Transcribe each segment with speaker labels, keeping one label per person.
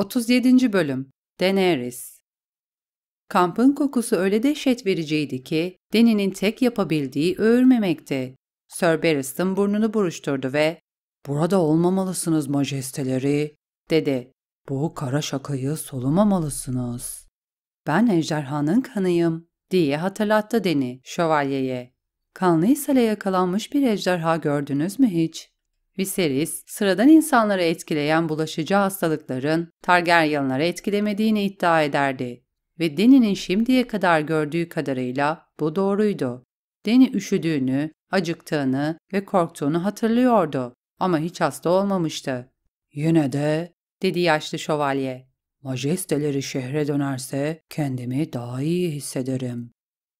Speaker 1: 37. Bölüm Daenerys Kampın kokusu öyle dehşet vericiydi ki Deni'nin tek yapabildiği öğürmemekti. Sir Barristan burnunu buruşturdu ve ''Burada olmamalısınız majesteleri'' dedi. ''Bu kara şakayı solumamalısınız.'' ''Ben ejderhanın kanıyım.'' diye hatırlattı Deni şövalyeye. Kanlı isale yakalanmış bir ejderha gördünüz mü hiç? Viserys, sıradan insanları etkileyen bulaşıcı hastalıkların Targaryenlara etkilemediğini iddia ederdi ve Deni'nin şimdiye kadar gördüğü kadarıyla bu doğruydu. Deni üşüdüğünü, acıktığını ve korktuğunu hatırlıyordu ama hiç hasta olmamıştı. Yine de, dedi yaşlı şövalye, majesteleri şehre dönerse kendimi daha iyi hissederim.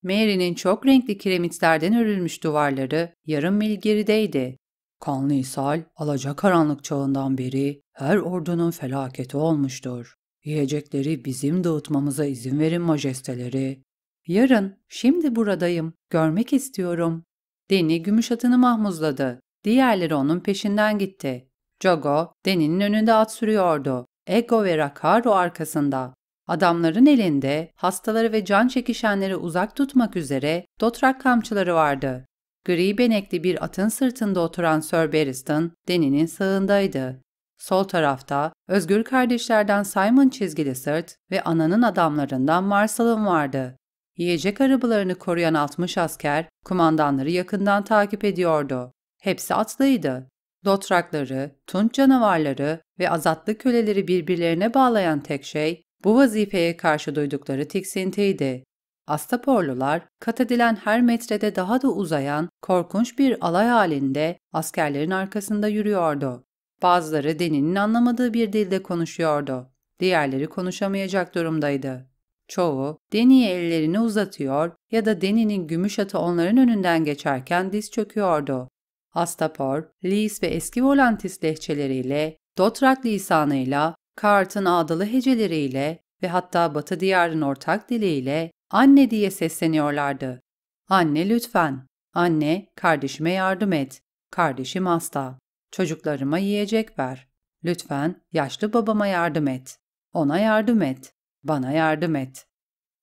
Speaker 1: Mary'nin çok renkli kiremitlerden örülmüş duvarları yarım mil gerideydi Kanlı ishal, alacakaranlık çağından beri her ordunun felaketi olmuştur. Yiyecekleri bizim dağıtmamıza izin verin majesteleri. Yarın, şimdi buradayım, görmek istiyorum. Deni gümüş atını mahmuzladı. Diğerleri onun peşinden gitti. Jogo, Deni'nin önünde at sürüyordu. Ego ve Rakaro arkasında. Adamların elinde hastaları ve can çekişenleri uzak tutmak üzere dotrak kamçıları vardı. Gri benekli bir atın sırtında oturan Sir Barristan, Deni'nin sağındaydı. Sol tarafta özgür kardeşlerden Simon çizgili sırt ve ananın adamlarından Marsal'ın vardı. Yiyecek arabalarını koruyan 60 asker kumandanları yakından takip ediyordu. Hepsi atlıydı. Dotrakları, tunç canavarları ve azatlı köleleri birbirlerine bağlayan tek şey bu vazifeye karşı duydukları tiksintiydi. Astaporlular, kat edilen her metrede daha da uzayan korkunç bir alay halinde askerlerin arkasında yürüyordu. Bazıları Deni'nin anlamadığı bir dilde konuşuyordu. Diğerleri konuşamayacak durumdaydı. Çoğu Deni'ye ellerini uzatıyor ya da Deni'nin gümüş atı onların önünden geçerken diz çöküyordu. Astapor, Lis ve eski Volantis lehçeleriyle, Dotrak lisanıyla, Kart'ın ağdalı heceleriyle ve hatta Batı diyarın ortak diliyle Anne diye sesleniyorlardı. Anne lütfen. Anne, kardeşime yardım et. Kardeşim hasta. Çocuklarıma yiyecek ver. Lütfen yaşlı babama yardım et. Ona yardım et. Bana yardım et.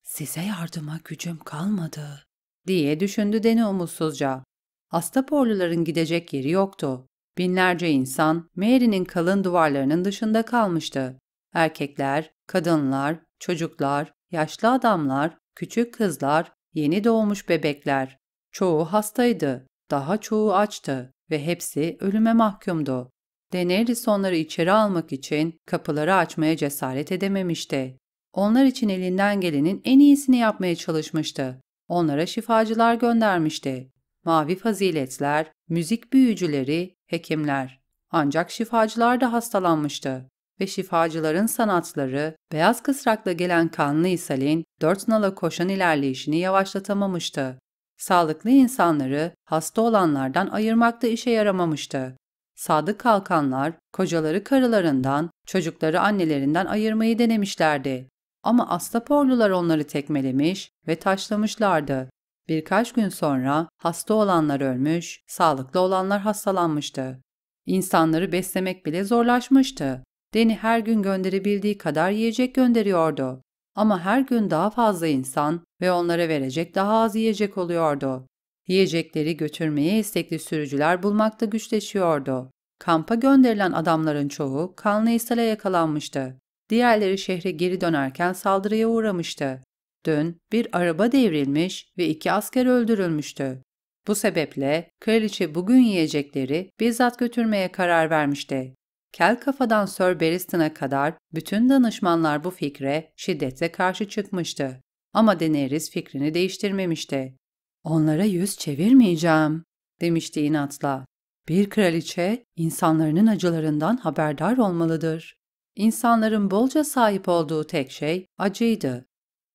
Speaker 1: Size yardıma gücüm kalmadı diye düşündü Deni umutsuzca. Astaporluların gidecek yeri yoktu. Binlerce insan Mary'nin kalın duvarlarının dışında kalmıştı. Erkekler, kadınlar, çocuklar, yaşlı adamlar, Küçük kızlar, yeni doğmuş bebekler. Çoğu hastaydı, daha çoğu açtı ve hepsi ölüme mahkumdu. Daenerys onları içeri almak için kapıları açmaya cesaret edememişti. Onlar için elinden gelenin en iyisini yapmaya çalışmıştı. Onlara şifacılar göndermişti. Mavi faziletler, müzik büyücüleri, hekimler. Ancak şifacılar da hastalanmıştı ve şifacıların sanatları, beyaz kısrakla gelen kanlı ishalin dört nala koşan ilerleyişini yavaşlatamamıştı. Sağlıklı insanları hasta olanlardan ayırmakta işe yaramamıştı. Sadık kalkanlar kocaları karılarından, çocukları annelerinden ayırmayı denemişlerdi. Ama Astaporlular onları tekmelemiş ve taşlamışlardı. Birkaç gün sonra hasta olanlar ölmüş, sağlıklı olanlar hastalanmıştı. İnsanları beslemek bile zorlaşmıştı. Deni her gün gönderebildiği kadar yiyecek gönderiyordu. Ama her gün daha fazla insan ve onlara verecek daha az yiyecek oluyordu. Yiyecekleri götürmeye istekli sürücüler bulmakta güçleşiyordu. Kampa gönderilen adamların çoğu kanlı ishale yakalanmıştı. Diğerleri şehre geri dönerken saldırıya uğramıştı. Dün bir araba devrilmiş ve iki asker öldürülmüştü. Bu sebeple kraliçe bugün yiyecekleri bizzat götürmeye karar vermişti. Kel kafadan Sir Barriston'a kadar bütün danışmanlar bu fikre şiddetle karşı çıkmıştı. Ama Daenerys fikrini değiştirmemişti. Onlara yüz çevirmeyeceğim, demişti inatla. Bir kraliçe insanların acılarından haberdar olmalıdır. İnsanların bolca sahip olduğu tek şey acıydı.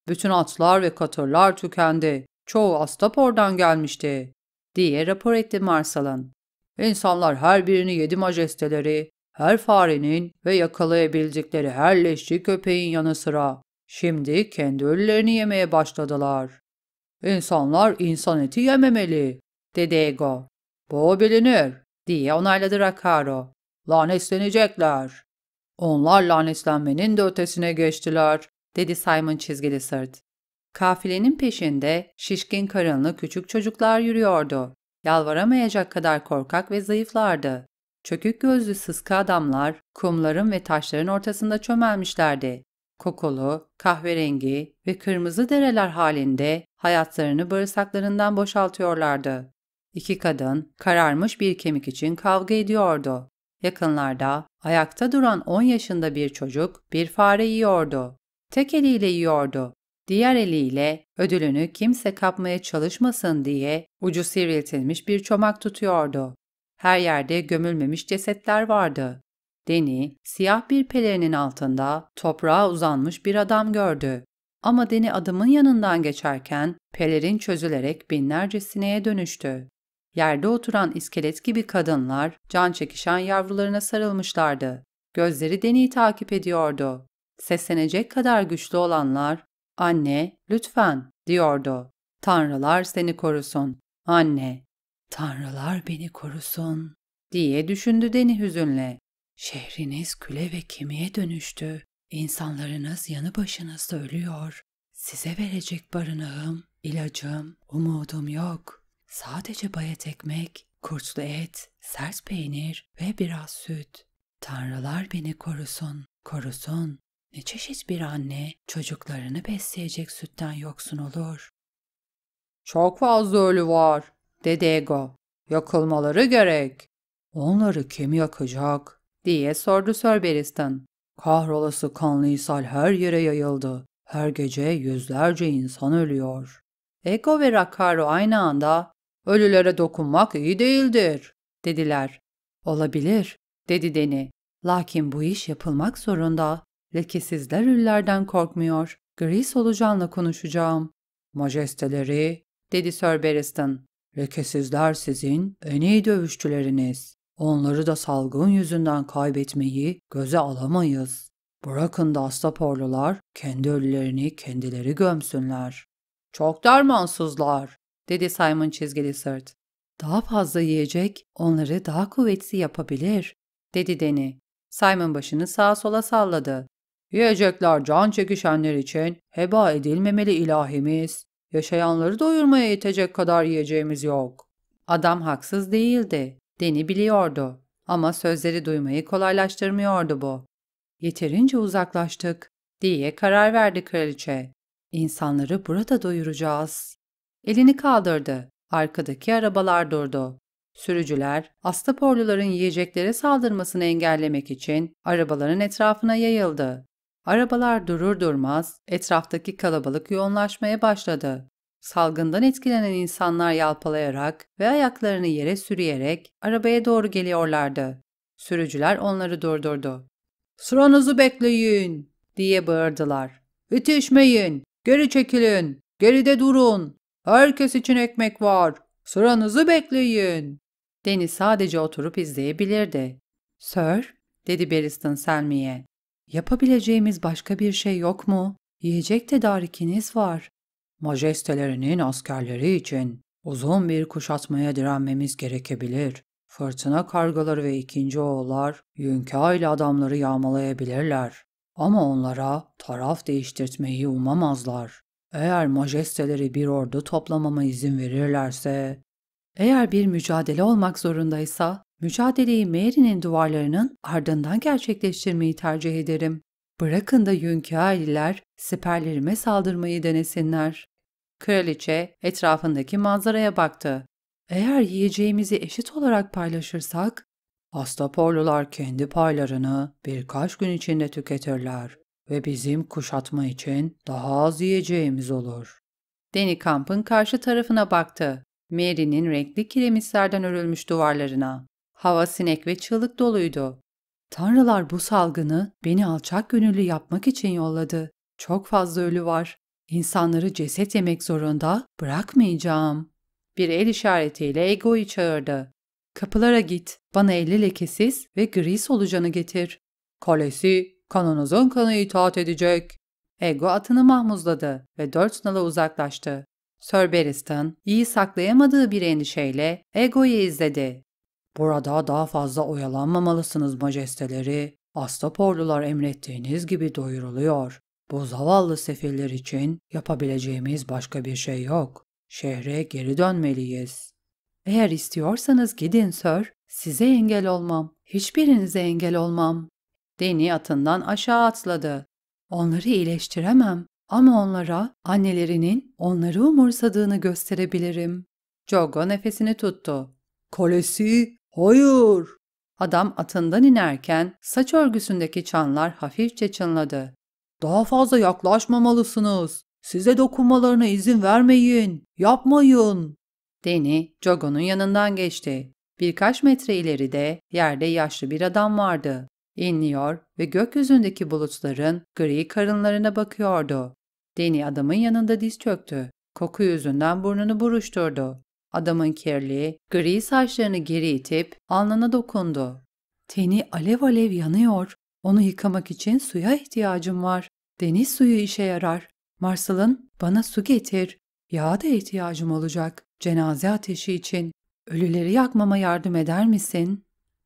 Speaker 1: Bütün atlar ve katırlar tükendi. Çoğu Astapor'dan gelmişti, diye rapor etti Marsal'ın. İnsanlar her birini yedi majesteleri, her farenin ve yakalayabilecekleri her leşçi köpeğin yanı sıra şimdi kendi ölülerini yemeye başladılar. İnsanlar insan eti yememeli, dedi Ego. Bu bilinir, diye onayladı Rakaro. Lanetlenecekler. Onlar lanetlenmenin de ötesine geçtiler, dedi Simon çizgili sırt. Kafilenin peşinde şişkin karınlı küçük çocuklar yürüyordu. Yalvaramayacak kadar korkak ve zayıflardı. Çökük gözlü sıska adamlar kumların ve taşların ortasında çömelmişlerdi. Kokolu, kahverengi ve kırmızı dereler halinde hayatlarını bağırsaklarından boşaltıyorlardı. İki kadın kararmış bir kemik için kavga ediyordu. Yakınlarda ayakta duran 10 yaşında bir çocuk bir fare yiyordu. Tek eliyle yiyordu. Diğer eliyle ödülünü kimse kapmaya çalışmasın diye ucu sivriltilmiş bir çomak tutuyordu. Her yerde gömülmemiş cesetler vardı. Deni, siyah bir pelerinin altında toprağa uzanmış bir adam gördü. Ama Deni adamın yanından geçerken pelerin çözülerek binlerce sineğe dönüştü. Yerde oturan iskelet gibi kadınlar can çekişen yavrularına sarılmışlardı. Gözleri Deni'yi takip ediyordu. Seslenecek kadar güçlü olanlar, ''Anne, lütfen'' diyordu. ''Tanrılar seni korusun, anne.'' Tanrılar beni korusun diye düşündü Deni hüzünle. Şehriniz küle ve kemiğe dönüştü. İnsanlarınız yanı başınızda ölüyor. Size verecek barınağım, ilacım, umudum yok. Sadece bayat ekmek, kurtlu et, sert peynir ve biraz süt. Tanrılar beni korusun, korusun. Ne çeşit bir anne çocuklarını besleyecek sütten yoksun olur. Çok fazla ölü var dedi Ego. Yok gerek. Onları kim yakacak? diye sordu Sir Beristan. Kahrolası kanlı ishal her yere yayıldı. Her gece yüzlerce insan ölüyor. Ego ve Rakaro aynı anda ölülere dokunmak iyi değildir dediler. Olabilir dedi Deni. Lakin bu iş yapılmak zorunda. Lekesizler üllerden korkmuyor. Gri solucanla konuşacağım. Majesteleri dedi Sir Beristan. Lekesizler sizin en iyi dövüşçüleriniz. Onları da salgın yüzünden kaybetmeyi göze alamayız. Bırakın da Astaporlular kendi ölülerini kendileri gömsünler. Çok dermansızlar, dedi Simon çizgili sırt. Daha fazla yiyecek onları daha kuvvetli yapabilir, dedi Deni. Simon başını sağa sola salladı. Yiyecekler can çekişenler için heba edilmemeli ilahimiz. Yaşayanları doyurmaya yetecek kadar yiyeceğimiz yok. Adam haksız değildi. Deni biliyordu. Ama sözleri duymayı kolaylaştırmıyordu bu. Yeterince uzaklaştık diye karar verdi kraliçe. İnsanları burada doyuracağız. Elini kaldırdı. Arkadaki arabalar durdu. Sürücüler, astaporluların yiyeceklere saldırmasını engellemek için arabaların etrafına yayıldı. Arabalar durur durmaz etraftaki kalabalık yoğunlaşmaya başladı. Salgından etkilenen insanlar yalpalayarak ve ayaklarını yere sürüyerek arabaya doğru geliyorlardı. Sürücüler onları durdurdu. "Sıranızı bekleyin!" diye bağırdılar. "İtişmeyin! Geri çekilin! Geride durun! Herkes için ekmek var! Sıranızı bekleyin!" Deniz sadece oturup izleyebilirdi. "Sir?" dedi Beriston Selmi'ye. Yapabileceğimiz başka bir şey yok mu? Yiyecek tedarikiniz var. Majestelerinin askerleri için uzun bir kuşatmaya direnmemiz gerekebilir. Fırtına kargaları ve ikinci oğullar Yünka ile adamları yağmalayabilirler. Ama onlara taraf değiştirtmeyi umamazlar. Eğer majesteleri bir ordu toplamama izin verirlerse, eğer bir mücadele olmak zorundaysa Mücadeleyi Mary'nin duvarlarının ardından gerçekleştirmeyi tercih ederim. Bırakın da Yünkaililer siperlerime saldırmayı denesinler. Kraliçe etrafındaki manzaraya baktı. Eğer yiyeceğimizi eşit olarak paylaşırsak, Astaporlular kendi paylarını birkaç gün içinde tüketirler ve bizim kuşatma için daha az yiyeceğimiz olur. Danny Camp'ın karşı tarafına baktı. Mary'nin renkli kiremitlerden örülmüş duvarlarına. Hava sinek ve çığlık doluydu. Tanrılar bu salgını beni alçak gönüllü yapmak için yolladı. Çok fazla ölü var. İnsanları ceset yemek zorunda bırakmayacağım. Bir el işaretiyle Ego'yu çağırdı. Kapılara git, bana elli lekesiz ve gri solucanı getir. Kalesi, kanınızın kanı itaat edecek. Ego atını mahmuzladı ve dört nala uzaklaştı. Sir Barristan, iyi saklayamadığı bir endişeyle Ego'yu izledi Burada daha fazla oyalanmamalısınız majesteleri. Astaporlular emrettiğiniz gibi doyuruluyor. Bu zavallı sefiller için yapabileceğimiz başka bir şey yok. Şehre geri dönmeliyiz. Eğer istiyorsanız gidin sör. Size engel olmam. Hiçbirinize engel olmam. Deni atından aşağı atladı. Onları iyileştiremem ama onlara annelerinin onları umursadığını gösterebilirim. Jogo nefesini tuttu. Kolesi. Hayır. Adam atından inerken saç örgüsündeki çanlar hafifçe çınladı. Daha fazla yaklaşmamalısınız. Size dokunmalarına izin vermeyin. Yapmayın. Deni, Jogo'nun yanından geçti. Birkaç metre ileride yerde yaşlı bir adam vardı. İnliyor ve gökyüzündeki bulutların gri karınlarına bakıyordu. Deni adamın yanında diz çöktü. Koku yüzünden burnunu buruşturdu. Adamın kirli, gri saçlarını geri itip alnına dokundu. Teni alev alev yanıyor. Onu yıkamak için suya ihtiyacım var. Deniz suyu işe yarar. Marsal'ın bana su getir. Yağa da ihtiyacım olacak. Cenaze ateşi için. Ölüleri yakmama yardım eder misin?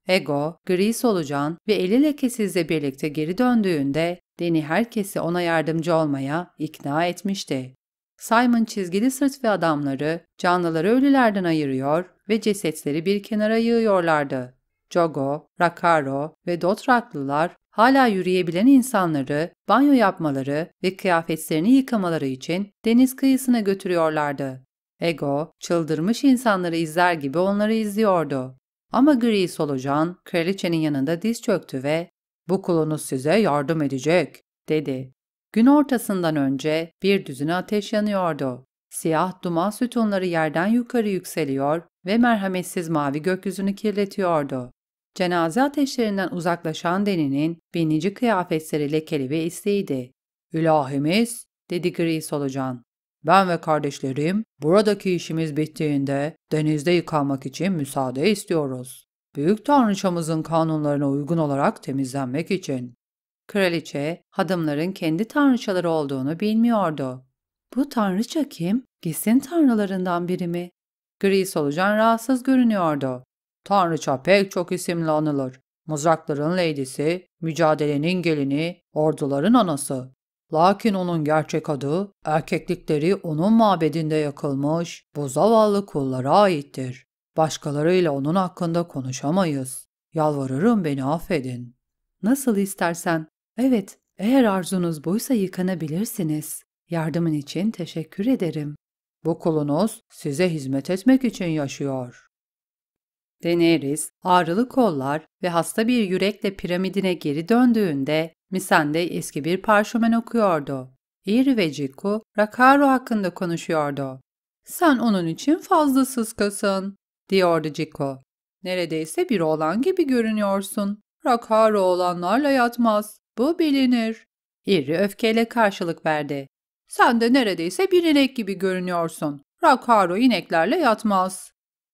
Speaker 1: Ego, gri solucan ve eli lekesizle birlikte geri döndüğünde Deni herkesi ona yardımcı olmaya ikna etmişti. Simon çizgili sırt ve adamları canlıları ölülerden ayırıyor ve cesetleri bir kenara yığıyorlardı. Jogo, Rakaro ve Dotraklılar hala yürüyebilen insanları banyo yapmaları ve kıyafetlerini yıkamaları için deniz kıyısına götürüyorlardı. Ego, çıldırmış insanları izler gibi onları izliyordu. Ama gri solucan, kraliçenin yanında diz çöktü ve ''Bu kulunuz size yardım edecek.'' dedi. Gün ortasından önce bir düzine ateş yanıyordu. Siyah duman sütunları yerden yukarı yükseliyor ve merhametsiz mavi gökyüzünü kirletiyordu. Cenaze ateşlerinden uzaklaşan Deni'nin binici kıyafetleri lekeli ve isteğiydi. İlahimiz, dedi gri solucan. Ben ve kardeşlerim buradaki işimiz bittiğinde denizde yıkanmak için müsaade istiyoruz. Büyük tanrıçamızın kanunlarına uygun olarak temizlenmek için. Kraliçe, hadımların kendi tanrıçaları olduğunu bilmiyordu. Bu tanrıça kim? Gis'in tanrılarından biri mi? Gri solucan rahatsız görünüyordu. Tanrıça pek çok isimle anılır. Mızrakların leydisi, mücadelenin gelini, orduların anası. Lakin onun gerçek adı, erkeklikleri onun mabedinde yakılmış, bu zavallı kullara aittir. Başkalarıyla onun hakkında konuşamayız. Yalvarırım beni affedin. Nasıl istersen. Evet, eğer arzunuz buysa yıkanabilirsiniz. Yardımın için teşekkür ederim. Bu kolonoz size hizmet etmek için yaşıyor. Deneriz. ağrılı kollar ve hasta bir yürekle piramidine geri döndüğünde Misande eski bir parşömen okuyordu. Iri ve Ciku, Rakaro hakkında konuşuyordu. ''Sen onun için fazla sıskasın.'' diyordu Ciku. ''Neredeyse bir oğlan gibi görünüyorsun. Rakaro oğlanlarla yatmaz. Bu bilinir. Harry öfkeyle karşılık verdi. Sen de neredeyse bir inek gibi görünüyorsun. Rakharo ineklerle yatmaz.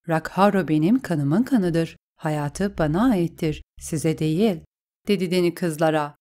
Speaker 1: Rakharo benim kanımın kanıdır. Hayatı bana aittir, size değil, dedi Deni kızlara.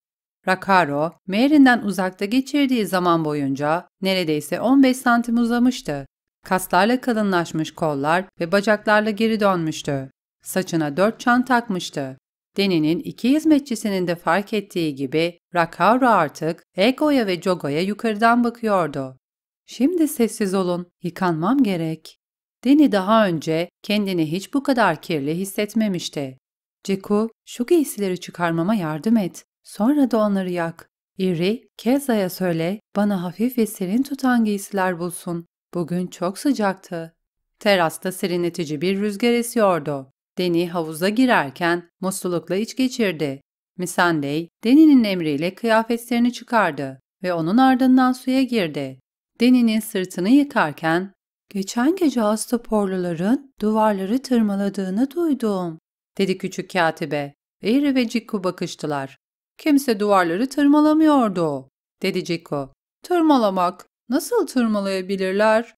Speaker 1: Rakaro Mary'nden uzakta geçirdiği zaman boyunca neredeyse 15 santim uzamıştı. Kaslarla kalınlaşmış kollar ve bacaklarla geri dönmüştü. Saçına dört çan takmıştı. Deni'nin iki hizmetçisinin de fark ettiği gibi Rakaura artık Ego'ya ve Jogo'ya yukarıdan bakıyordu. Şimdi sessiz olun, yıkanmam gerek. Deni daha önce kendini hiç bu kadar kirli hissetmemişti. Ceku, şu giysileri çıkarmama yardım et, sonra da onları yak. İri, Keza'ya söyle, bana hafif ve serin tutan giysiler bulsun. Bugün çok sıcaktı. Terasta serinletici bir rüzgar esiyordu. Deni havuza girerken muslulukla iç geçirdi. Misandey, Deni'nin emriyle kıyafetlerini çıkardı ve onun ardından suya girdi. Deni'nin sırtını yıkarken, ''Geçen gece hasta porluların duvarları tırmaladığını duydum.'' dedi küçük katibe. Eğri ve Cikku bakıştılar. ''Kimse duvarları tırmalamıyordu.'' dedi Cikku. ''Tırmalamak, nasıl tırmalayabilirler?''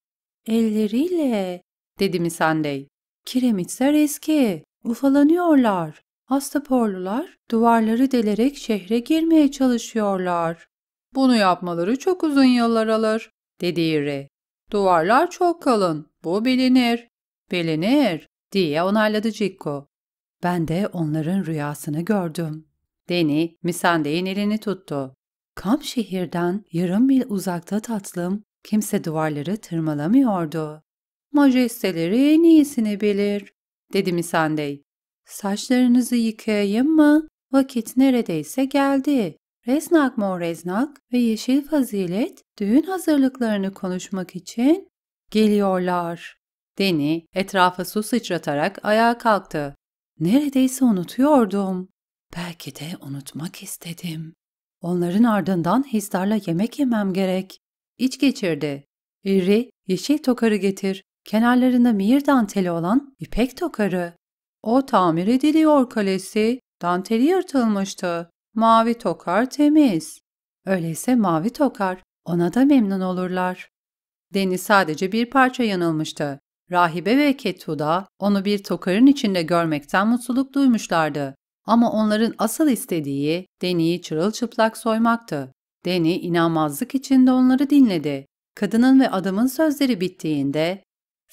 Speaker 1: ''Elleriyle.'' dedi Misandey. Kiremitler eski, ufalanıyorlar. Hastaporlular duvarları delerek şehre girmeye çalışıyorlar. Bunu yapmaları çok uzun yıllar alır, dedi İri. Duvarlar çok kalın, bu bilinir. Bilinir, diye onayladı Cikko. Ben de onların rüyasını gördüm. Deni, misandeyin elini tuttu. Kam şehirden yarım mil uzakta tatlım, kimse duvarları tırmalamıyordu majesteleri en iyisini bilir, dedi Misandey. Saçlarınızı yıkayayım mı? Vakit neredeyse geldi. Reznak Mor Reznak ve Yeşil Fazilet düğün hazırlıklarını konuşmak için geliyorlar. Deni etrafa su sıçratarak ayağa kalktı. Neredeyse unutuyordum. Belki de unutmak istedim. Onların ardından hislarla yemek yemem gerek. İç geçirdi. İri, yeşil tokarı getir kenarlarında mihir danteli olan ipek tokarı. O tamir ediliyor kalesi, danteli yırtılmıştı. Mavi tokar temiz. Öyleyse mavi tokar, ona da memnun olurlar. Deniz sadece bir parça yanılmıştı. Rahibe ve Ketuda onu bir tokarın içinde görmekten mutluluk duymuşlardı. Ama onların asıl istediği Deni'yi çırılçıplak soymaktı. Deni inanmazlık içinde onları dinledi. Kadının ve adamın sözleri bittiğinde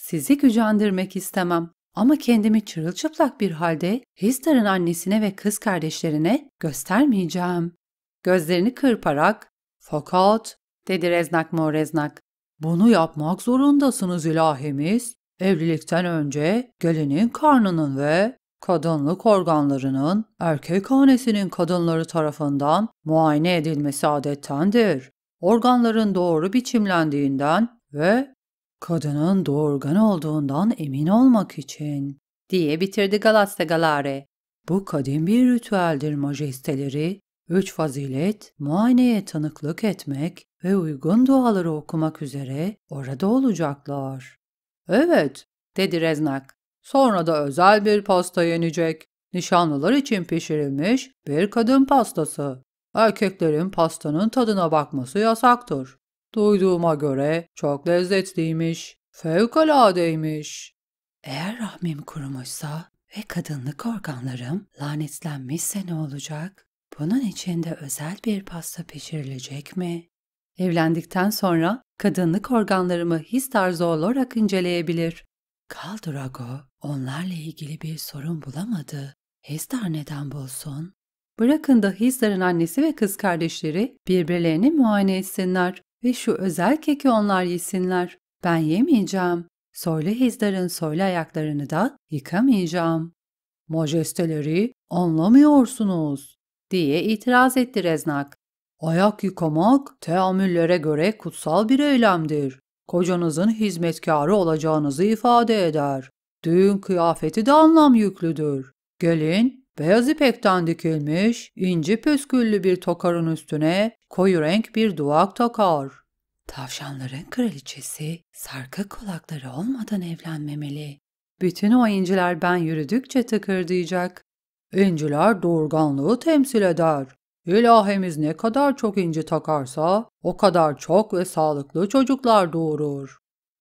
Speaker 1: sizi gücendirmek istemem ama kendimi çırılçıplak bir halde Hister'ın annesine ve kız kardeşlerine göstermeyeceğim. Gözlerini kırparak fakat dedi Reznak Moreznak. Bunu yapmak zorundasınız ilahimiz. Evlilikten önce gelinin karnının ve kadınlık organlarının erkek hanesinin kadınları tarafından muayene edilmesi adettendir. Organların doğru biçimlendiğinden ve Kadının doğurgan olduğundan emin olmak için diye bitirdi Galasta Galare. Bu kadim bir ritüeldir majesteleri. Üç fazilet, muayeneye tanıklık etmek ve uygun duaları okumak üzere orada olacaklar. Evet, dedi Reznak. Sonra da özel bir pasta yenecek. Nişanlılar için pişirilmiş bir kadın pastası. Erkeklerin pastanın tadına bakması yasaktır. Duyduğuma göre çok lezzetliymiş, fevkaladeymiş. Eğer rahmim kurumuşsa ve kadınlık organlarım lanetlenmişse ne olacak? Bunun içinde özel bir pasta pişirilecek mi? Evlendikten sonra kadınlık organlarımı his tarzı olarak inceleyebilir. Kal onlarla ilgili bir sorun bulamadı. Hestar neden bulsun? Bırakın da Hisar'ın annesi ve kız kardeşleri birbirlerini muayene etsinler ve şu özel keki onlar yesinler. Ben yemeyeceğim. Soylu hizdarın soylu ayaklarını da yıkamayacağım. Majesteleri anlamıyorsunuz diye itiraz etti Reznak. Ayak yıkamak teamüllere göre kutsal bir eylemdir. Kocanızın hizmetkarı olacağınızı ifade eder. Düğün kıyafeti de anlam yüklüdür. Gelin Beyaz ipekten dikilmiş, inci püsküllü bir tokarın üstüne koyu renk bir duvak takar. Tavşanların kraliçesi sarkık kulakları olmadan evlenmemeli. Bütün o inciler ben yürüdükçe tıkırdayacak. İnciler doğurganlığı temsil eder. İlahimiz ne kadar çok inci takarsa o kadar çok ve sağlıklı çocuklar doğurur.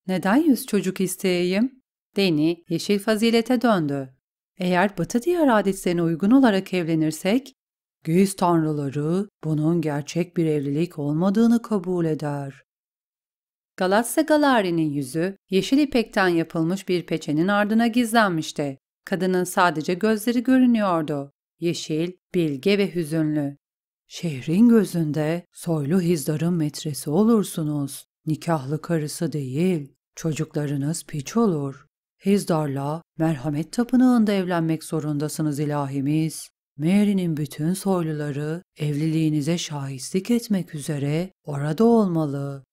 Speaker 1: Neden yüz çocuk isteyeyim? Deni yeşil fazilete döndü. Eğer batı diğer adetlerine uygun olarak evlenirsek, göğüs tanrıları bunun gerçek bir evlilik olmadığını kabul eder. Galatse Galari'nin yüzü yeşil ipekten yapılmış bir peçenin ardına gizlenmişti. Kadının sadece gözleri görünüyordu. Yeşil, bilge ve hüzünlü. Şehrin gözünde soylu hizdarın metresi olursunuz. Nikahlı karısı değil, çocuklarınız piç olur. Hizdar'la merhamet tapınağında evlenmek zorundasınız ilahimiz. Mary'nin bütün soyluları evliliğinize şahitlik etmek üzere orada olmalı.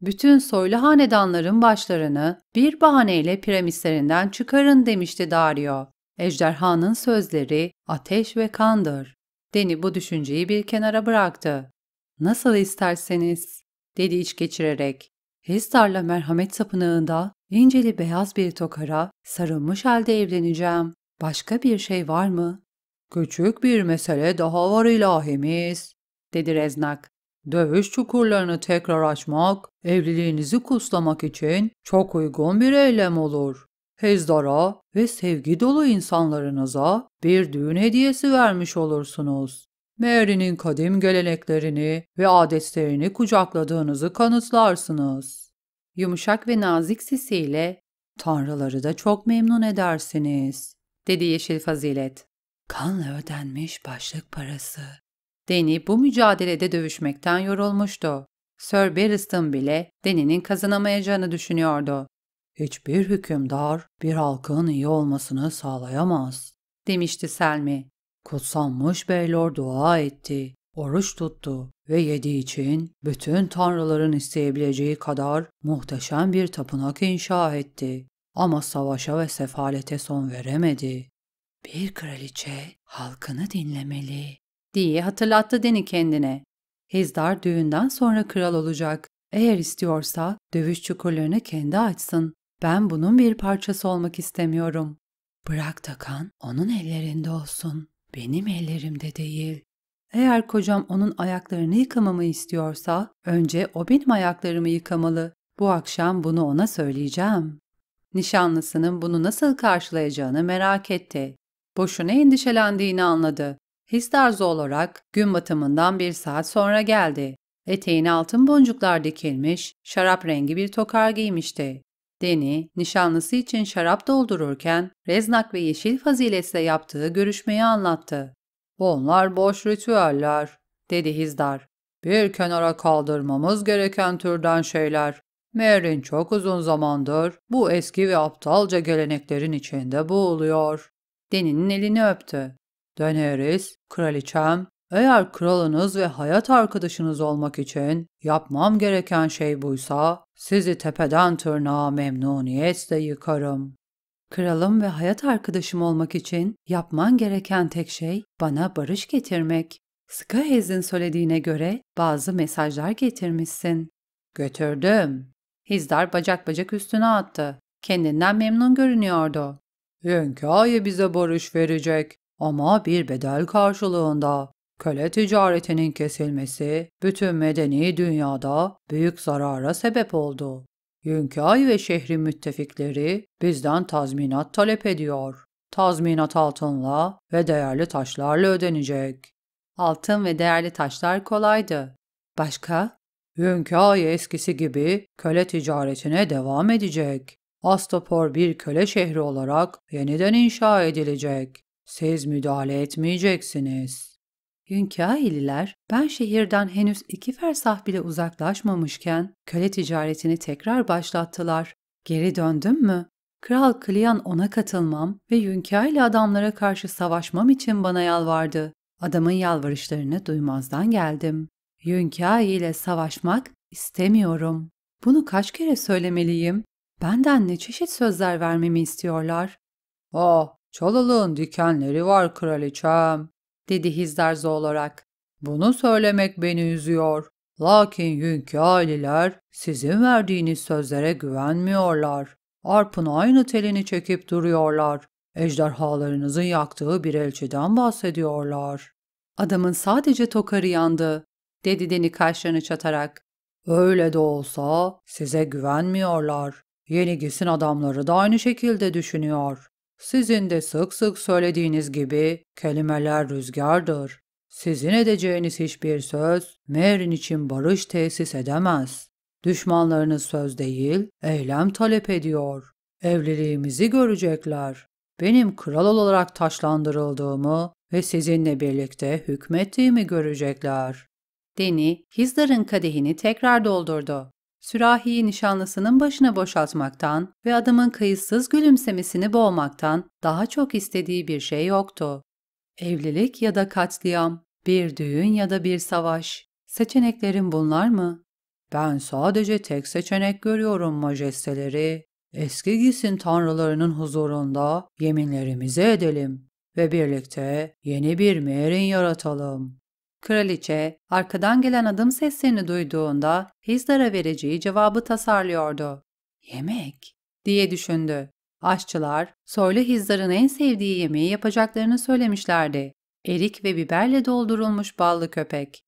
Speaker 1: Bütün soylu hanedanların başlarını bir bahaneyle piramislerinden çıkarın demişti Dario. Ejderhanın sözleri ateş ve kandır. Deni bu düşünceyi bir kenara bıraktı. Nasıl isterseniz, dedi iç geçirerek. Hestar'la merhamet sapınağında inceli beyaz bir tokara sarılmış halde evleneceğim. Başka bir şey var mı? Küçük bir mesele daha var ilahimiz, dedi Reznak. Dövüş çukurlarını tekrar açmak, evliliğinizi kuslamak için çok uygun bir eylem olur. Hezdara ve sevgi dolu insanlarınıza bir düğün hediyesi vermiş olursunuz. Mary'nin kadim geleneklerini ve adetlerini kucakladığınızı kanıtlarsınız. Yumuşak ve nazik sesiyle tanrıları da çok memnun edersiniz, dedi Yeşil Fazilet. Kanla ödenmiş başlık parası. Deni bu mücadelede dövüşmekten yorulmuştu. Sir Barristan bile Deni'nin kazanamayacağını düşünüyordu. Hiçbir hükümdar bir halkın iyi olmasını sağlayamaz, demişti Selmi. Kutsanmış beylor dua etti, oruç tuttu ve yedi için bütün tanrıların isteyebileceği kadar muhteşem bir tapınak inşa etti. Ama savaşa ve sefalete son veremedi. Bir kraliçe halkını dinlemeli diye hatırlattı Deni kendine. Hizdar düğünden sonra kral olacak. Eğer istiyorsa dövüş çukurlarını kendi açsın. Ben bunun bir parçası olmak istemiyorum. Bırak takan onun ellerinde olsun benim ellerimde değil. Eğer kocam onun ayaklarını yıkamamı istiyorsa, önce o benim ayaklarımı yıkamalı. Bu akşam bunu ona söyleyeceğim. Nişanlısının bunu nasıl karşılayacağını merak etti. Boşuna endişelendiğini anladı. His olarak gün batımından bir saat sonra geldi. Eteğine altın boncuklar dikilmiş, şarap rengi bir tokar giymişti. Deni, nişanlısı için şarap doldururken Reznak ve Yeşil Fazilet'le yaptığı görüşmeyi anlattı. Onlar boş ritüeller, dedi Hizdar. Bir kenara kaldırmamız gereken türden şeyler. Meğerin çok uzun zamandır bu eski ve aptalca geleneklerin içinde boğuluyor. Deni'nin elini öptü. "Döneriz, kraliçem, eğer kralınız ve hayat arkadaşınız olmak için yapmam gereken şey buysa sizi tepeden tırnağa memnuniyetle yıkarım. Kralım ve hayat arkadaşım olmak için yapman gereken tek şey bana barış getirmek. Skahez'in söylediğine göre bazı mesajlar getirmişsin. Götürdüm. Hizdar bacak bacak üstüne attı. Kendinden memnun görünüyordu. Hünkâyı bize barış verecek ama bir bedel karşılığında. Köle ticaretinin kesilmesi bütün medeni dünyada büyük zarara sebep oldu. Yünkay ve şehrin müttefikleri bizden tazminat talep ediyor. Tazminat altınla ve değerli taşlarla ödenecek. Altın ve değerli taşlar kolaydı. Başka? Yünkay eskisi gibi köle ticaretine devam edecek. Astapor bir köle şehri olarak yeniden inşa edilecek. Siz müdahale etmeyeceksiniz. Yünkâhililer, ben şehirden henüz iki fersah bile uzaklaşmamışken köle ticaretini tekrar başlattılar. Geri döndüm mü? Kral Klian ona katılmam ve Yünkâhili adamlara karşı savaşmam için bana yalvardı. Adamın yalvarışlarını duymazdan geldim. Yünkâhi ile savaşmak istemiyorum. Bunu kaç kere söylemeliyim? Benden ne çeşit sözler vermemi istiyorlar? Oh, çalılığın dikenleri var kraliçem dedi Hizdar olarak. Bunu söylemek beni üzüyor. Lakin aileler sizin verdiğiniz sözlere güvenmiyorlar. Arp'ın aynı telini çekip duruyorlar. Ejderhalarınızın yaktığı bir elçiden bahsediyorlar. Adamın sadece tokarı yandı, dedi Deni kaşlarını çatarak. Öyle de olsa size güvenmiyorlar. Yenigiz'in adamları da aynı şekilde düşünüyor. Sizin de sık sık söylediğiniz gibi kelimeler rüzgardır. Sizin edeceğiniz hiçbir söz Merin için barış tesis edemez. Düşmanlarınız söz değil, eylem talep ediyor. Evliliğimizi görecekler. Benim kral olarak taşlandırıldığımı ve sizinle birlikte hükmettiğimi görecekler. Deni, Hizdar'ın kadehini tekrar doldurdu. Sürahiyi nişanlısının başına boşaltmaktan ve adamın kayıtsız gülümsemesini boğmaktan daha çok istediği bir şey yoktu. Evlilik ya da katliam, bir düğün ya da bir savaş. Seçeneklerin bunlar mı? Ben sadece tek seçenek görüyorum majesteleri. Eski giysin tanrılarının huzurunda yeminlerimizi edelim ve birlikte yeni bir merin yaratalım. Kraliçe, arkadan gelen adım seslerini duyduğunda Hizdar'a vereceği cevabı tasarlıyordu. Yemek, diye düşündü. Aşçılar, soylu Hizdar'ın en sevdiği yemeği yapacaklarını söylemişlerdi. Erik ve biberle doldurulmuş ballı köpek.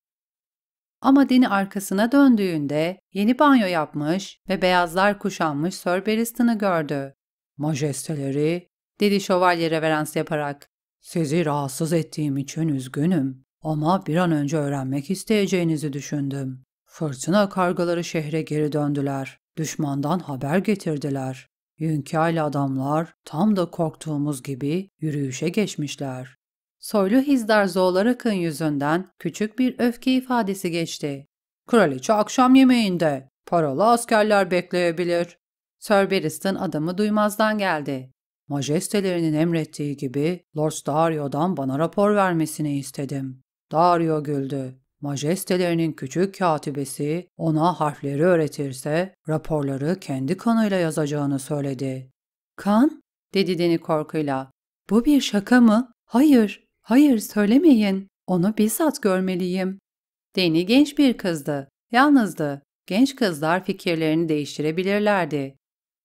Speaker 1: Ama Deni arkasına döndüğünde yeni banyo yapmış ve beyazlar kuşanmış Sir Barriston'ı gördü. ''Majesteleri'' dedi şövalye reverans yaparak. ''Sizi rahatsız ettiğim için üzgünüm. Ama bir an önce öğrenmek isteyeceğinizi düşündüm. Fırtına kargaları şehre geri döndüler. Düşmandan haber getirdiler. Hünkârlı adamlar tam da korktuğumuz gibi yürüyüşe geçmişler. Soylu Hizdar Zoğlarak'ın yüzünden küçük bir öfke ifadesi geçti. Kraliçe akşam yemeğinde. Paralı askerler bekleyebilir. Sir Barristan adamı duymazdan geldi. Majestelerinin emrettiği gibi Lord Dario'dan bana rapor vermesini istedim. Dario güldü. Majestelerinin küçük katibesi ona harfleri öğretirse raporları kendi kanıyla yazacağını söyledi. Kan? dedi Deni korkuyla. Bu bir şaka mı? Hayır, hayır söylemeyin. Onu bizzat görmeliyim. Deni genç bir kızdı. Yalnızdı. Genç kızlar fikirlerini değiştirebilirlerdi.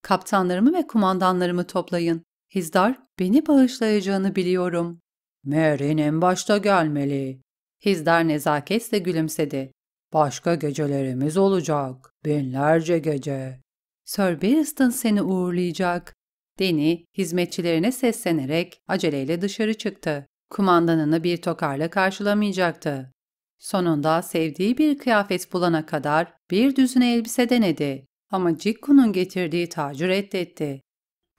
Speaker 1: Kaptanlarımı ve kumandanlarımı toplayın. Hizdar beni bağışlayacağını biliyorum. en başta gelmeli. Hizdar nezaketle gülümsedi. Başka gecelerimiz olacak. Binlerce gece. Sir Barristan seni uğurlayacak. Deni hizmetçilerine seslenerek aceleyle dışarı çıktı. Kumandanını bir tokarla karşılamayacaktı. Sonunda sevdiği bir kıyafet bulana kadar bir düzüne elbise denedi ama Cikku'nun getirdiği tacı reddetti.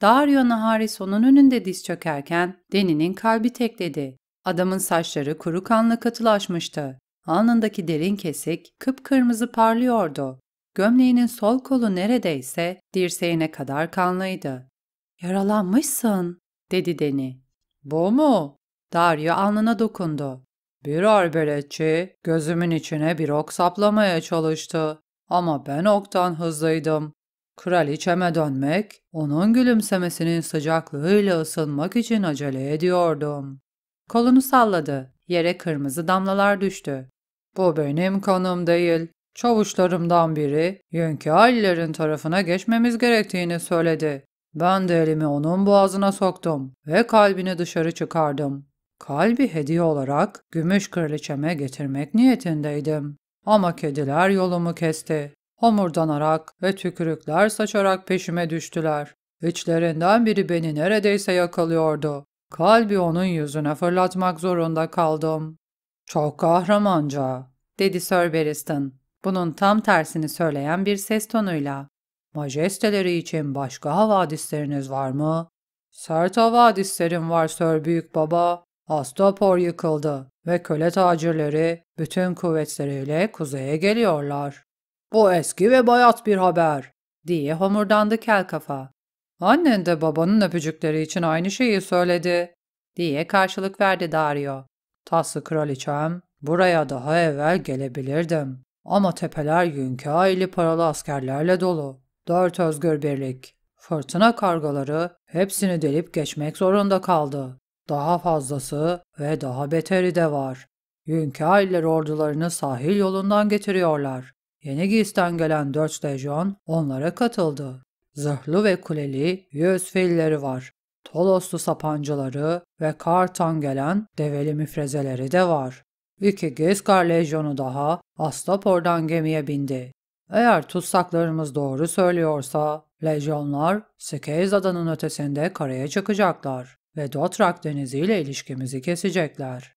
Speaker 1: Dario Naharison'un önünde diz çökerken Deni'nin kalbi tekledi. Adamın saçları kuru kanla katılaşmıştı. Alnındaki derin kesik kıpkırmızı parlıyordu. Gömleğinin sol kolu neredeyse dirseğine kadar kanlıydı. ''Yaralanmışsın.'' dedi Deni. ''Bu mu?'' Dario alnına dokundu. Bir arbeletçi gözümün içine bir ok saplamaya çalıştı. Ama ben oktan hızlıydım. Kraliçeme dönmek, onun gülümsemesinin sıcaklığıyla ısınmak için acele ediyordum. Kolunu salladı. Yere kırmızı damlalar düştü. Bu benim konum değil. Çavuşlarımdan biri Yünkâlilerin tarafına geçmemiz gerektiğini söyledi. Ben de elimi onun boğazına soktum ve kalbini dışarı çıkardım. Kalbi hediye olarak gümüş kraliçeme getirmek niyetindeydim. Ama kediler yolumu kesti. Homurdanarak ve tükürükler saçarak peşime düştüler. İçlerinden biri beni neredeyse yakalıyordu. Kalbi onun yüzüne fırlatmak zorunda kaldım. Çok kahramanca, dedi Sir Beriston. Bunun tam tersini söyleyen bir ses tonuyla. Majesteleri için başka havadisleriniz var mı? Sert havadislerim var Sir Büyük Baba. Astapor yıkıldı ve köle tacirleri bütün kuvvetleriyle kuzeye geliyorlar. Bu eski ve bayat bir haber, diye homurdandı kel kafa. Annen de babanın öpücükleri için aynı şeyi söyledi, diye karşılık verdi Dario. Taslı kraliçem, buraya daha evvel gelebilirdim. Ama tepeler yünkâ aile paralı askerlerle dolu. Dört özgür birlik. Fırtına kargaları hepsini delip geçmek zorunda kaldı. Daha fazlası ve daha beteri de var. Hünkârlar ordularını sahil yolundan getiriyorlar. Yeni Giis'ten gelen dört lejyon onlara katıldı zırhlı ve kuleli yüz filleri var. Toloslu sapancıları ve Kartan gelen develi müfrezeleri de var. İki Giskar lejyonu daha Astapor'dan gemiye bindi. Eğer tutsaklarımız doğru söylüyorsa, lejyonlar Skeiz adanın ötesinde karaya çıkacaklar ve Dotrak deniziyle ilişkimizi kesecekler.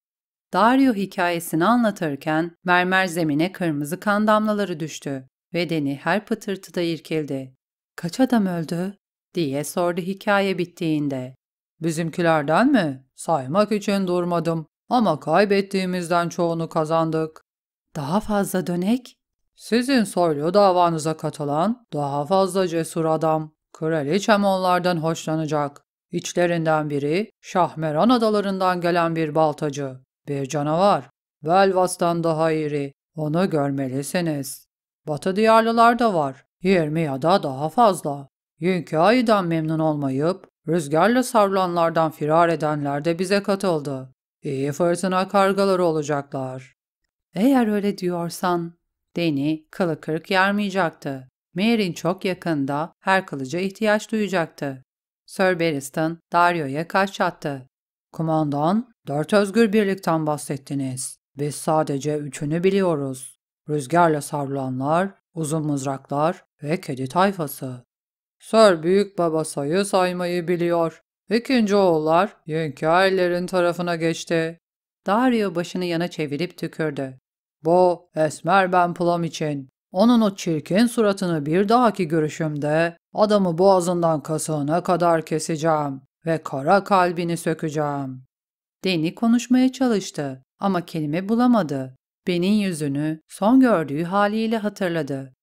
Speaker 1: Dario hikayesini anlatırken mermer zemine kırmızı kan damlaları düştü. Bedeni her pıtırtıda irkildi. Kaç adam öldü? diye sordu hikaye bittiğinde. Bizimkilerden mi? Saymak için durmadım ama kaybettiğimizden çoğunu kazandık. Daha fazla dönek? Sizin soylu davanıza katılan daha fazla cesur adam. Kraliçem onlardan hoşlanacak. İçlerinden biri Şahmeran adalarından gelen bir baltacı. Bir canavar. Belvas'tan daha iri. Onu görmelisiniz. Batı diyarlılar da var. Yirmi ya da daha fazla. Yünkü ayıdan memnun olmayıp rüzgarla savrulanlardan firar edenler de bize katıldı. İyi fırtına kargaları olacaklar. Eğer öyle diyorsan, Deni kılı kırık yarmayacaktı. Mary'in çok yakında her kılıca ihtiyaç duyacaktı. Sir Beriston, Dario'ya kaç attı. Kumandan, dört özgür birlikten bahsettiniz. Biz sadece üçünü biliyoruz. Rüzgarla savrulanlar, uzun mızraklar, ve kedi tayfası. Sir büyük baba sayı saymayı biliyor. İkinci oğullar hünkârlerin tarafına geçti. Dario başını yana çevirip tükürdü. Bu esmer ben Plum için. Onun o çirkin suratını bir dahaki görüşümde adamı boğazından kasığına kadar keseceğim ve kara kalbini sökeceğim. Deni konuşmaya çalıştı ama kelime bulamadı. Ben'in yüzünü son gördüğü haliyle hatırladı.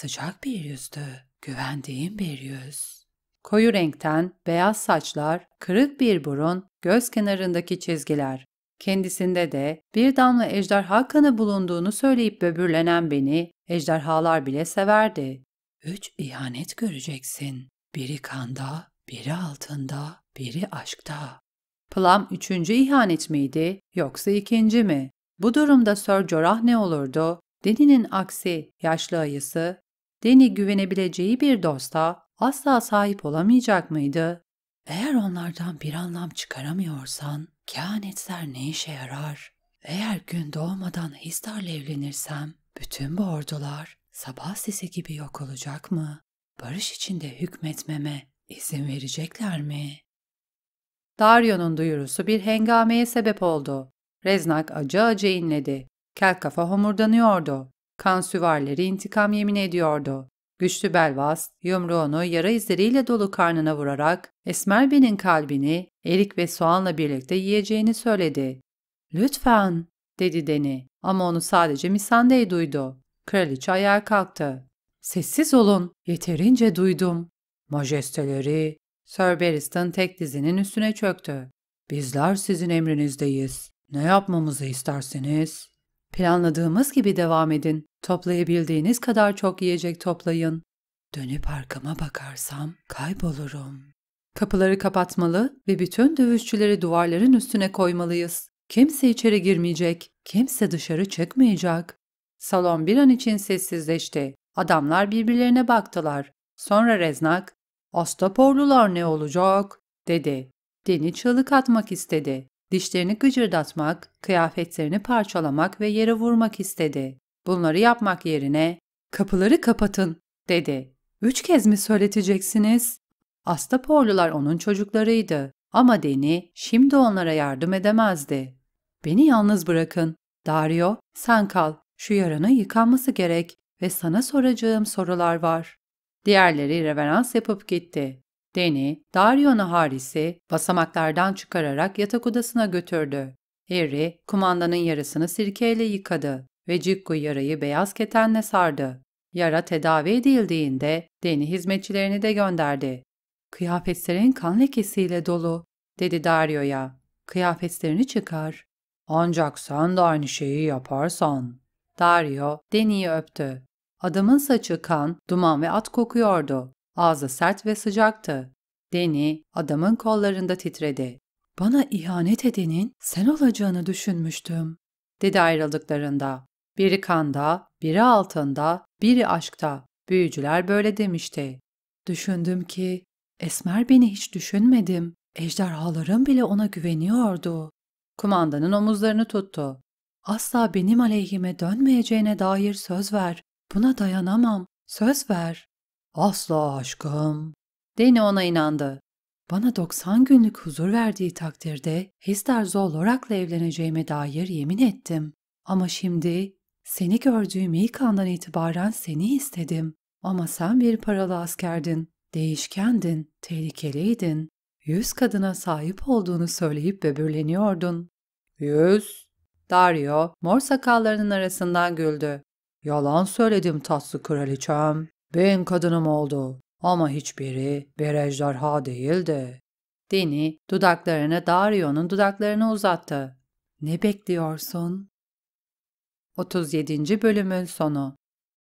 Speaker 1: Sıcak bir yüzdü, güvendiğim bir yüz. Koyu renkten beyaz saçlar, kırık bir burun, göz kenarındaki çizgiler. Kendisinde de bir damla ejderha kanı bulunduğunu söyleyip böbürlenen beni ejderhalar bile severdi. Üç ihanet göreceksin. Biri kanda, biri altında, biri aşkta. Plum üçüncü ihanet miydi yoksa ikinci mi? Bu durumda Sir Jorah ne olurdu? Deni'nin aksi yaşlı ayısı Deni güvenebileceği bir dosta asla sahip olamayacak mıydı? Eğer onlardan bir anlam çıkaramıyorsan, kehanetler ne işe yarar? Eğer gün doğmadan Histar'la evlenirsem, bütün bu ordular sabah sesi gibi yok olacak mı? Barış içinde hükmetmeme izin verecekler mi? Dario'nun duyurusu bir hengameye sebep oldu. Reznak acı acı inledi. Kel kafa homurdanıyordu. Kan süvarileri intikam yemini ediyordu. Güçlü Belvas, yumruğunu yara izleriyle dolu karnına vurarak Esmer Bey'in kalbini erik ve soğanla birlikte yiyeceğini söyledi. ''Lütfen'' dedi Deni ama onu sadece Misandey duydu. Kraliçe ayağa kalktı. ''Sessiz olun, yeterince duydum.'' ''Majesteleri!'' Sir Barristan tek dizinin üstüne çöktü. ''Bizler sizin emrinizdeyiz. Ne yapmamızı istersiniz?'' Planladığımız gibi devam edin. Toplayabildiğiniz kadar çok yiyecek toplayın. Dönüp arkama bakarsam kaybolurum. Kapıları kapatmalı ve bütün dövüşçüleri duvarların üstüne koymalıyız. Kimse içeri girmeyecek, kimse dışarı çıkmayacak. Salon bir an için sessizleşti. Adamlar birbirlerine baktılar. Sonra Reznak, ''Astaporlular ne olacak?'' dedi. Deni çığlık atmak istedi. Dişlerini gıcırdatmak, kıyafetlerini parçalamak ve yere vurmak istedi. Bunları yapmak yerine "Kapıları kapatın." dedi. "Üç kez mi söyleteceksiniz?" Astaporlular onun çocuklarıydı ama Deni şimdi onlara yardım edemezdi. "Beni yalnız bırakın. Dario, sen kal. Şu yaranın yıkanması gerek ve sana soracağım sorular var." Diğerleri reverans yapıp gitti. Deni, Darion'u Haris'i basamaklardan çıkararak yatak odasına götürdü. Harry, kumandanın yarasını sirkeyle yıkadı ve Cikgu yarayı beyaz ketenle sardı. Yara tedavi edildiğinde Deni hizmetçilerini de gönderdi. Kıyafetlerin kan lekesiyle dolu, dedi Dario'ya. Kıyafetlerini çıkar. Ancak sen de aynı şeyi yaparsan. Dario, Deni'yi öptü. Adamın saçı kan, duman ve at kokuyordu. Ağzı sert ve sıcaktı. Deni adamın kollarında titredi. Bana ihanet edenin sen olacağını düşünmüştüm, dedi ayrıldıklarında. Biri kanda, biri altında, biri aşkta. Büyücüler böyle demişti. Düşündüm ki, Esmer beni hiç düşünmedim. Ejderhalarım bile ona güveniyordu. Kumandanın omuzlarını tuttu. Asla benim aleyhime dönmeyeceğine dair söz ver. Buna dayanamam. Söz ver. Asla aşkım. Dene ona inandı. Bana 90 günlük huzur verdiği takdirde Hester Zolorak'la evleneceğime dair yemin ettim. Ama şimdi seni gördüğüm ilk andan itibaren seni istedim. Ama sen bir paralı askerdin, değişkendin, tehlikeliydin. Yüz kadına sahip olduğunu söyleyip böbürleniyordun. Yüz? Dario mor sakallarının arasından güldü. Yalan söyledim tatlı kraliçem. Benim kadınım oldu ama hiçbiri bir ejderha değildi. Deni dudaklarını Dario'nun dudaklarına uzattı. Ne bekliyorsun? 37. Bölümün sonu